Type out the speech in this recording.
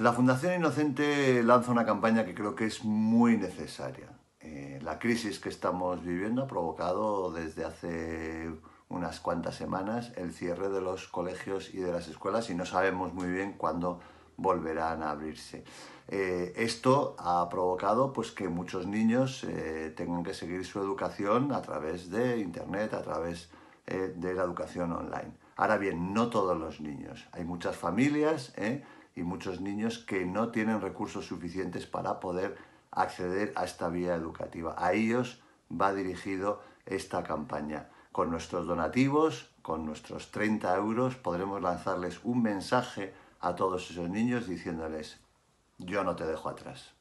La Fundación Inocente lanza una campaña que creo que es muy necesaria. Eh, la crisis que estamos viviendo ha provocado desde hace unas cuantas semanas el cierre de los colegios y de las escuelas y no sabemos muy bien cuándo volverán a abrirse. Eh, esto ha provocado pues, que muchos niños eh, tengan que seguir su educación a través de Internet, a través de la educación online. Ahora bien, no todos los niños. Hay muchas familias y muchos niños que no tienen recursos suficientes para poder acceder a esta vía educativa. A ellos va dirigido esta campaña. Con nuestros donativos, con nuestros 30 euros, podremos lanzarles un mensaje a todos esos niños diciéndoles, yo no te dejo atrás.